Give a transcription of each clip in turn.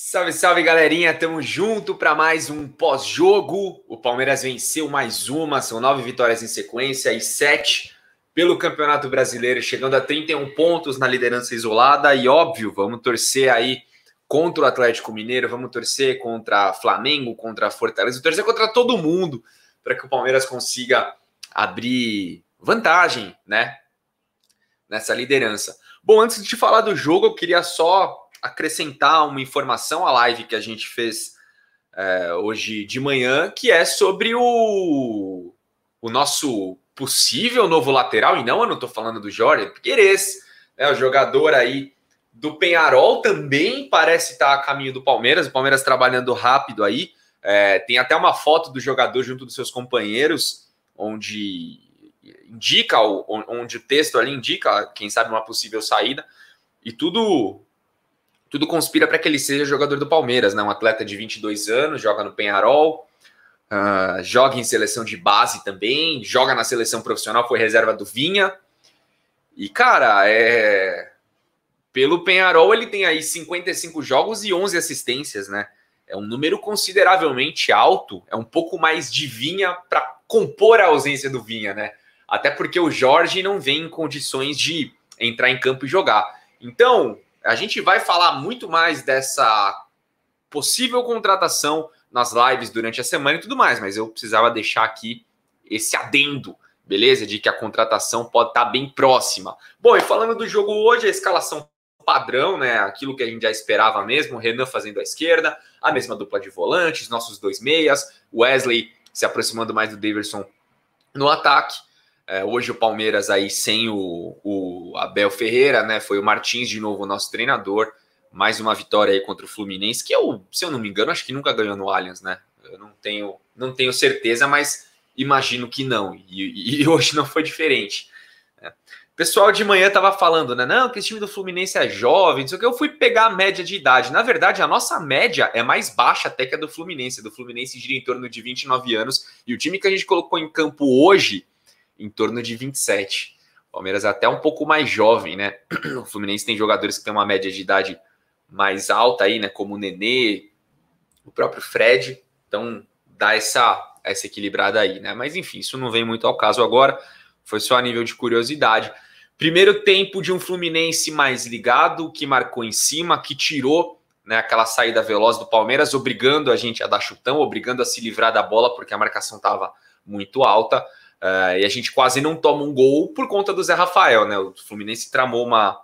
Salve, salve galerinha, tamo junto para mais um pós-jogo. O Palmeiras venceu mais uma, são nove vitórias em sequência e sete pelo Campeonato Brasileiro, chegando a 31 pontos na liderança isolada. E óbvio, vamos torcer aí contra o Atlético Mineiro, vamos torcer contra Flamengo, contra Fortaleza, torcer contra todo mundo para que o Palmeiras consiga abrir vantagem, né? Nessa liderança. Bom, antes de te falar do jogo, eu queria só acrescentar uma informação à live que a gente fez é, hoje de manhã, que é sobre o, o nosso possível novo lateral, e não, eu não estou falando do Jorge Piqueires, né, o jogador aí do Penharol também parece estar tá a caminho do Palmeiras, o Palmeiras trabalhando rápido aí, é, tem até uma foto do jogador junto dos seus companheiros, onde indica, onde o texto ali indica, quem sabe, uma possível saída, e tudo tudo conspira para que ele seja jogador do Palmeiras, né? Um atleta de 22 anos, joga no Penharol, uh, joga em seleção de base também, joga na seleção profissional, foi reserva do Vinha. E, cara, é... pelo Penharol ele tem aí 55 jogos e 11 assistências, né? É um número consideravelmente alto, é um pouco mais de Vinha para compor a ausência do Vinha, né? Até porque o Jorge não vem em condições de entrar em campo e jogar. Então, a gente vai falar muito mais dessa possível contratação nas lives durante a semana e tudo mais, mas eu precisava deixar aqui esse adendo, beleza? De que a contratação pode estar tá bem próxima. Bom, e falando do jogo hoje, a escalação padrão, né? Aquilo que a gente já esperava mesmo, Renan fazendo à esquerda, a mesma dupla de volantes, nossos dois meias, Wesley se aproximando mais do Davidson no ataque. É, hoje o Palmeiras aí sem o, o, Abel Ferreira, né? Foi o Martins de novo, o nosso treinador. Mais uma vitória aí contra o Fluminense, que eu, é se eu não me engano, acho que nunca ganhou no Allianz, né? Eu não tenho, não tenho certeza, mas imagino que não. E, e hoje não foi diferente. Né? pessoal de manhã tava falando, né? Não, que esse time do Fluminense é jovem, não sei o que. Eu fui pegar a média de idade. Na verdade, a nossa média é mais baixa até que a do Fluminense. A do Fluminense gira em torno de 29 anos. E o time que a gente colocou em campo hoje em torno de 27. O Palmeiras é até um pouco mais jovem, né? O Fluminense tem jogadores que têm uma média de idade mais alta aí, né? Como o Nenê, o próprio Fred. Então dá essa, essa equilibrada aí, né? Mas enfim, isso não vem muito ao caso agora. Foi só a nível de curiosidade. Primeiro tempo de um Fluminense mais ligado, que marcou em cima, que tirou né, aquela saída veloz do Palmeiras, obrigando a gente a dar chutão, obrigando a se livrar da bola, porque a marcação estava muito alta. Uh, e a gente quase não toma um gol por conta do Zé Rafael, né? O Fluminense tramou uma,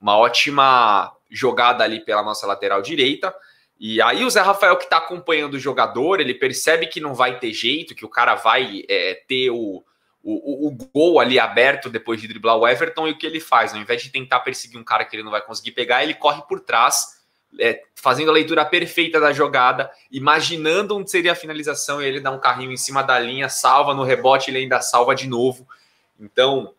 uma ótima jogada ali pela nossa lateral direita. E aí o Zé Rafael que está acompanhando o jogador, ele percebe que não vai ter jeito, que o cara vai é, ter o, o, o, gol ali aberto depois de driblar o Everton, e o que ele faz? Ao invés de tentar perseguir um cara que ele não vai conseguir pegar, ele corre por trás é, fazendo a leitura perfeita da jogada, imaginando onde seria a finalização, e ele dá um carrinho em cima da linha, salva no rebote, ele ainda salva de novo. Então,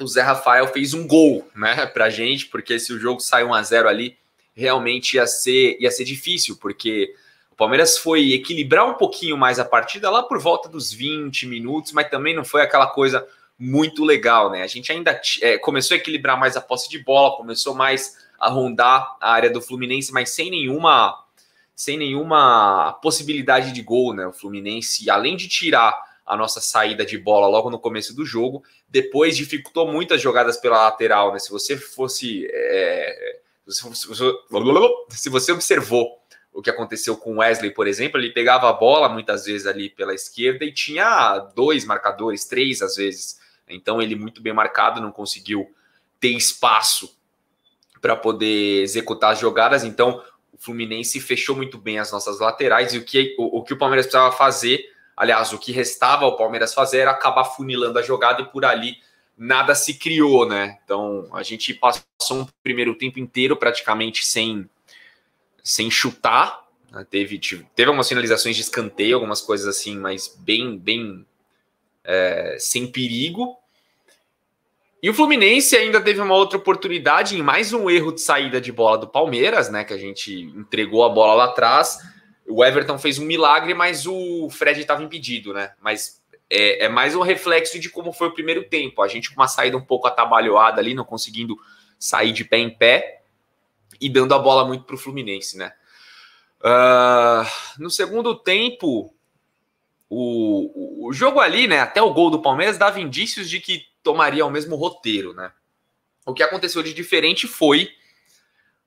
o Zé Rafael fez um gol, né, a gente, porque se o jogo sai 1 a 0 ali, realmente ia ser, ia ser difícil, porque o Palmeiras foi equilibrar um pouquinho mais a partida lá por volta dos 20 minutos, mas também não foi aquela coisa muito legal, né? A gente ainda é, começou a equilibrar mais a posse de bola, começou mais a rondar a área do Fluminense, mas sem nenhuma sem nenhuma possibilidade de gol, né? O Fluminense, além de tirar a nossa saída de bola logo no começo do jogo, depois dificultou muitas jogadas pela lateral, né? Se você fosse é, se, você, se você observou o que aconteceu com Wesley, por exemplo, ele pegava a bola muitas vezes ali pela esquerda e tinha dois marcadores, três às vezes. Então ele muito bem marcado, não conseguiu ter espaço para poder executar as jogadas. Então o Fluminense fechou muito bem as nossas laterais e o que o, o que o Palmeiras precisava fazer, aliás, o que restava ao Palmeiras fazer era acabar funilando a jogada e por ali nada se criou, né? Então a gente passou um primeiro tempo inteiro praticamente sem sem chutar. Né? Teve, teve algumas finalizações de escanteio, algumas coisas assim, mas bem, bem é, sem perigo. E o Fluminense ainda teve uma outra oportunidade em mais um erro de saída de bola do Palmeiras, né? Que a gente entregou a bola lá atrás. O Everton fez um milagre, mas o Fred estava impedido, né? Mas é, é, mais um reflexo de como foi o primeiro tempo. A gente com uma saída um pouco atabalhoada ali, não conseguindo sair de pé em pé e dando a bola muito para o Fluminense, né? Uh, no segundo tempo, o, o jogo ali, né, até o gol do Palmeiras dava indícios de que tomaria o mesmo roteiro, né? O que aconteceu de diferente foi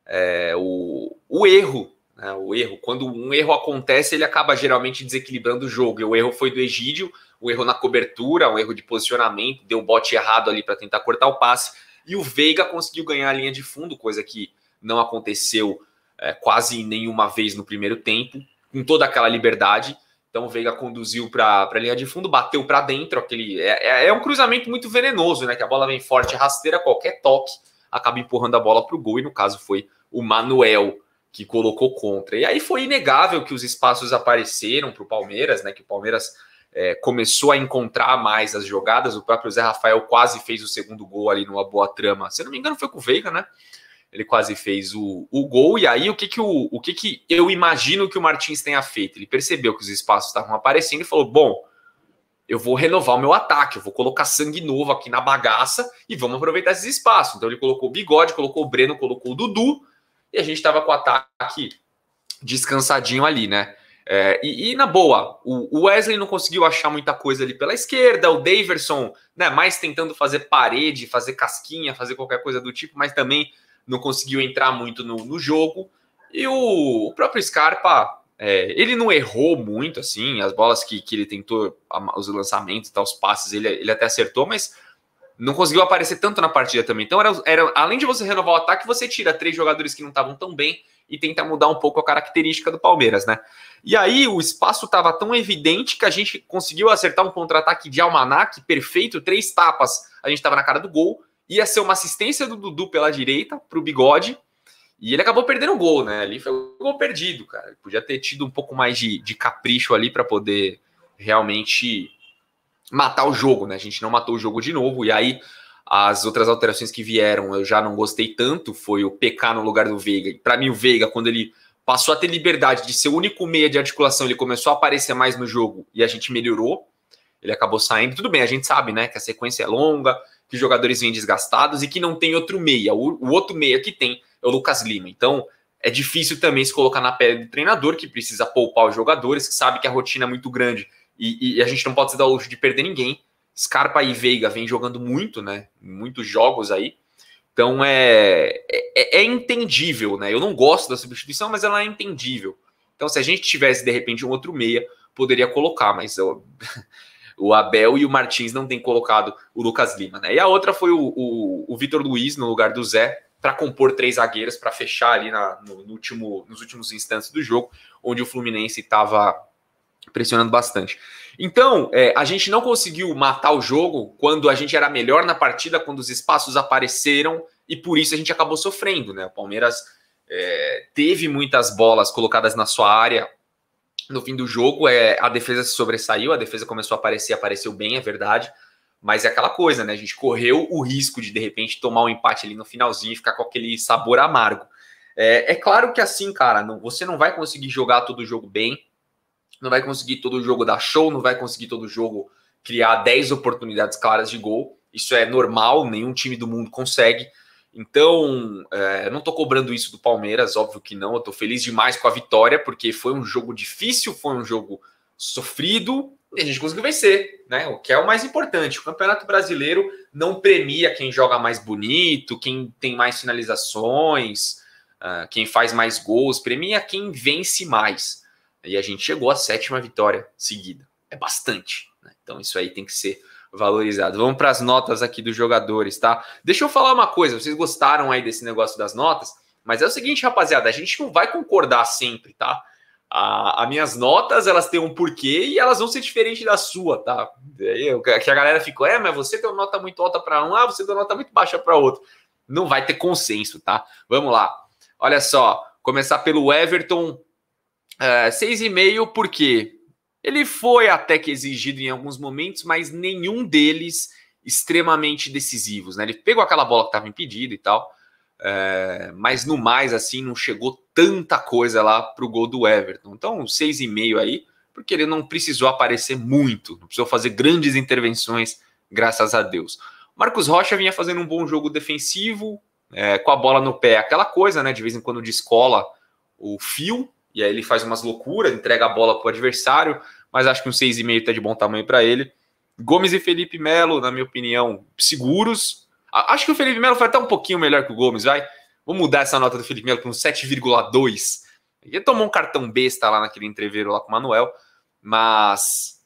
é, o, o erro, né? O erro. Quando um erro acontece, ele acaba geralmente desequilibrando o jogo. E o erro foi do Egídio, um erro na cobertura, um erro de posicionamento, deu o bote errado ali para tentar cortar o passe. E o Veiga conseguiu ganhar a linha de fundo, coisa que não aconteceu é, quase nenhuma vez no primeiro tempo, com toda aquela liberdade. Então o Veiga conduziu para a linha de fundo, bateu para dentro. aquele é, é, é, um cruzamento muito venenoso, né? Que a bola vem forte, rasteira, qualquer toque acaba empurrando a bola para o gol. E no caso foi o Manuel que colocou contra. E aí foi inegável que os espaços apareceram para o Palmeiras, né? Que o Palmeiras é, começou a encontrar mais as jogadas. O próprio Zé Rafael quase fez o segundo gol ali numa boa trama. Se não me engano, foi com o Veiga, né? ele quase fez o, o gol. E aí, o que que, o, o que que eu imagino que o Martins tenha feito? Ele percebeu que os espaços estavam aparecendo e falou: bom, eu vou renovar o meu ataque, eu vou colocar sangue novo aqui na bagaça e vamos aproveitar esses espaços. Então, ele colocou o bigode, colocou o Breno, colocou o Dudu e a gente estava com o ataque descansadinho ali, né? É, e, e, na boa, o Wesley não conseguiu achar muita coisa ali pela esquerda, o Daverson, né, mais tentando fazer parede, fazer casquinha, fazer qualquer coisa do tipo, mas também não conseguiu entrar muito no, no jogo. E o, o próprio Scarpa, é, ele não errou muito, assim, as bolas que, que ele tentou, os lançamentos, tá, os passes, ele, ele até acertou, mas não conseguiu aparecer tanto na partida também. Então, era, era além de você renovar o ataque, você tira três jogadores que não estavam tão bem e tenta mudar um pouco a característica do Palmeiras, né? E aí o espaço estava tão evidente que a gente conseguiu acertar um contra-ataque de almanac perfeito, três tapas, a gente estava na cara do gol, ia ser uma assistência do Dudu pela direita para o Bigode. E ele acabou perdendo o gol, né? Ali foi um gol perdido, cara. Ele podia ter tido um pouco mais de, de capricho ali para poder realmente matar o jogo, né? A gente não matou o jogo de novo. E aí, as outras alterações que vieram, eu já não gostei tanto. Foi o PK no lugar do Veiga. Para mim, o Veiga, quando ele passou a ter liberdade de ser o único meia de articulação, ele começou a aparecer mais no jogo e a gente melhorou. Ele acabou saindo. Tudo bem, a gente sabe, né? Que a sequência é longa que os jogadores vêm desgastados e que não tem outro meia. O, o outro meia que tem é o Lucas Lima. Então, é difícil também se colocar na pele do treinador, que precisa poupar os jogadores, que sabe que a rotina é muito grande e, e a gente não pode se dar o luxo de perder ninguém. Scarpa e Veiga vêm jogando muito, né? Muitos jogos aí. Então é, é, é, é, entendível, né? Eu não gosto da substituição, mas ela é entendível. Então, se a gente tivesse, de repente, um outro meia, poderia colocar, mas eu, O Abel e o Martins não têm colocado o Lucas Lima, né? E a outra foi o, o, o Vitor Luiz no lugar do Zé, para compor três zagueiros, para fechar ali na, no, no, último, nos últimos instantes do jogo, onde o Fluminense estava pressionando bastante. Então, é, a gente não conseguiu matar o jogo quando a gente era melhor na partida, quando os espaços apareceram, e por isso a gente acabou sofrendo, né? O Palmeiras é, teve muitas bolas colocadas na sua área, no fim do jogo, é, a defesa se sobressaiu, a defesa começou a aparecer, apareceu bem, é verdade. Mas é aquela coisa, né? A gente correu o risco de, de repente, tomar um empate ali no finalzinho e ficar com aquele sabor amargo. É, é claro que assim, cara, não, você não vai conseguir jogar todo o jogo bem, não vai conseguir todo o jogo dar show, não vai conseguir todo o jogo criar 10 oportunidades claras de gol. Isso é normal, nenhum time do mundo consegue. Então, é, não estou cobrando isso do Palmeiras, óbvio que não. Eu estou feliz demais com a vitória, porque foi um jogo difícil, foi um jogo sofrido e a gente conseguiu vencer, né? O que é o mais importante. O Campeonato Brasileiro não premia quem joga mais bonito, quem tem mais finalizações, uh, quem faz mais gols, premia quem vence mais. E a gente chegou à sétima vitória seguida. É bastante. Né? Então, isso aí tem que ser valorizado. Vamos para as notas aqui dos jogadores, tá? Deixa eu falar uma coisa, vocês gostaram aí desse negócio das notas? Mas é o seguinte, rapaziada, a gente não vai concordar sempre, tá? A, as minhas notas, elas têm um porquê e elas vão ser diferentes da sua, tá? Eu, que a galera ficou, é, mas você deu nota muito alta para um, ah, você deu nota muito baixa para outro. Não vai ter consenso, tá? Vamos lá. Olha só, começar pelo Everton, é, 6,5, por quê? Ele foi até que exigido em alguns momentos, mas nenhum deles extremamente decisivos. Né? Ele pegou aquela bola que estava impedida e tal, é, mas no mais, assim, não chegou tanta coisa lá para o gol do Everton. Então, 6,5 aí, porque ele não precisou aparecer muito, não precisou fazer grandes intervenções, graças a Deus. Marcos Rocha vinha fazendo um bom jogo defensivo, é, com a bola no pé, aquela coisa, né? De vez em quando descola o fio, e aí ele faz umas loucuras, entrega a bola para o adversário mas acho que um 6,5 está de bom tamanho para ele. Gomes e Felipe Melo, na minha opinião, seguros. Acho que o Felipe Melo foi até um pouquinho melhor que o Gomes, vai. Vou mudar essa nota do Felipe Melo para um 7,2. Ele tomou um cartão besta lá naquele entreveiro lá com o Manuel, mas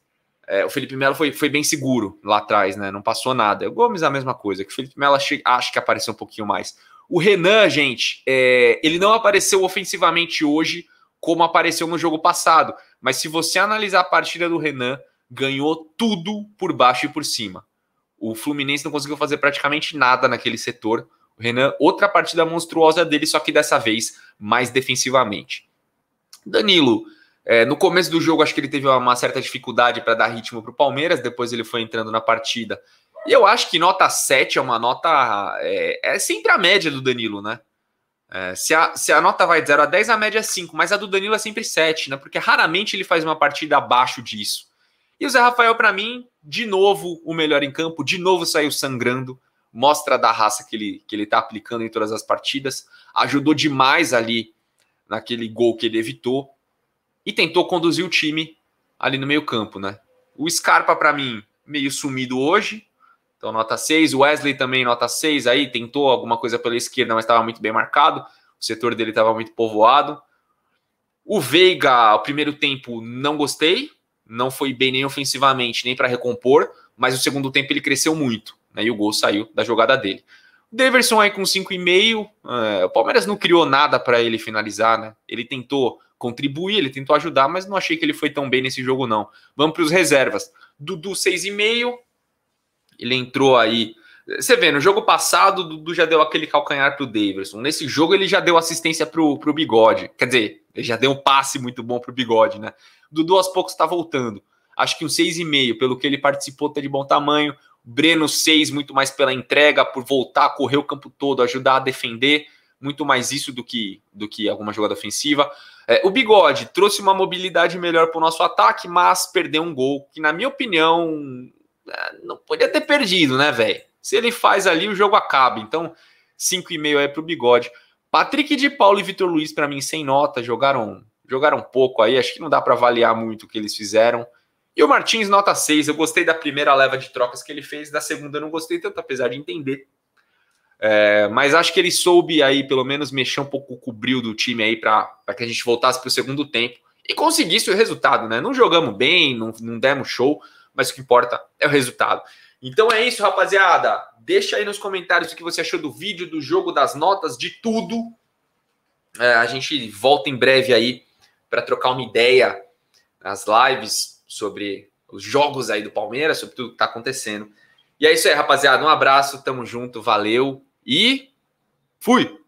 é, o Felipe Melo foi, foi bem seguro lá atrás, né? Não passou nada. O Gomes a mesma coisa, que o Felipe Melo acho, acho que apareceu um pouquinho mais. O Renan, gente, é, ele não apareceu ofensivamente hoje, como apareceu no jogo passado. Mas se você analisar a partida do Renan, ganhou tudo por baixo e por cima. O Fluminense não conseguiu fazer praticamente nada naquele setor. O Renan, outra partida monstruosa dele, só que dessa vez mais defensivamente. Danilo, é, no começo do jogo, acho que ele teve uma certa dificuldade para dar ritmo para o Palmeiras, depois ele foi entrando na partida. E eu acho que nota 7 é uma nota. É, é sempre a média do Danilo, né? É, se, a, se a nota vai de 0 a 10, a média é 5, mas a do Danilo é sempre 7, né? Porque raramente ele faz uma partida abaixo disso. E o Zé Rafael, para mim, de novo o melhor em campo, de novo saiu sangrando, mostra da raça que ele, que ele tá aplicando em todas as partidas, ajudou demais ali naquele gol que ele evitou e tentou conduzir o time ali no meio campo, né? O Scarpa, para mim, meio sumido hoje, então, nota 6. Wesley também, nota 6. Aí tentou alguma coisa pela esquerda, mas estava muito bem marcado. O setor dele estava muito povoado. O Veiga, o primeiro tempo, não gostei. Não foi bem nem ofensivamente, nem para recompor. Mas o segundo tempo ele cresceu muito. Né, e o gol saiu da jogada dele. Deverson aí com 5,5. É, o Palmeiras não criou nada para ele finalizar, né? Ele tentou contribuir, ele tentou ajudar, mas não achei que ele foi tão bem nesse jogo, não. Vamos para os reservas. Dudu, 6,5 ele entrou aí. Você vê, no jogo passado, o Dudu já deu aquele calcanhar pro Davidson. Nesse jogo, ele já deu assistência pro, pro Bigode. Quer dizer, ele já deu um passe muito bom pro Bigode, né? O Dudu, aos poucos, está voltando. Acho que um 6,5, pelo que ele participou, tá de bom tamanho. Breno, 6, muito mais pela entrega, por voltar, correr o campo todo, ajudar a defender. Muito mais isso do que, do que alguma jogada ofensiva. É, o Bigode trouxe uma mobilidade melhor para o nosso ataque, mas perdeu um gol que, na minha opinião, ah, não podia ter perdido, né, velho? Se ele faz ali, o jogo acaba. Então, 5,5 é pro bigode. Patrick de Paulo e Vitor Luiz, para mim, sem nota, jogaram jogaram pouco aí. Acho que não dá para avaliar muito o que eles fizeram. E o Martins, nota 6. Eu gostei da primeira leva de trocas que ele fez, da segunda eu não gostei tanto, apesar de entender. É, mas acho que ele soube aí, pelo menos, mexer um pouco o cobril do time aí para que a gente voltasse para o segundo tempo e conseguisse o resultado, né? Não jogamos bem, não, não demos show, mas o que importa é o resultado. Então é isso, rapaziada. Deixa aí nos comentários o que você achou do vídeo, do jogo, das notas, de tudo. É, a gente volta em breve aí para trocar uma ideia nas lives sobre os jogos aí do Palmeiras, sobre tudo que tá acontecendo. E é isso aí, rapaziada. Um abraço, tamo junto, valeu e fui!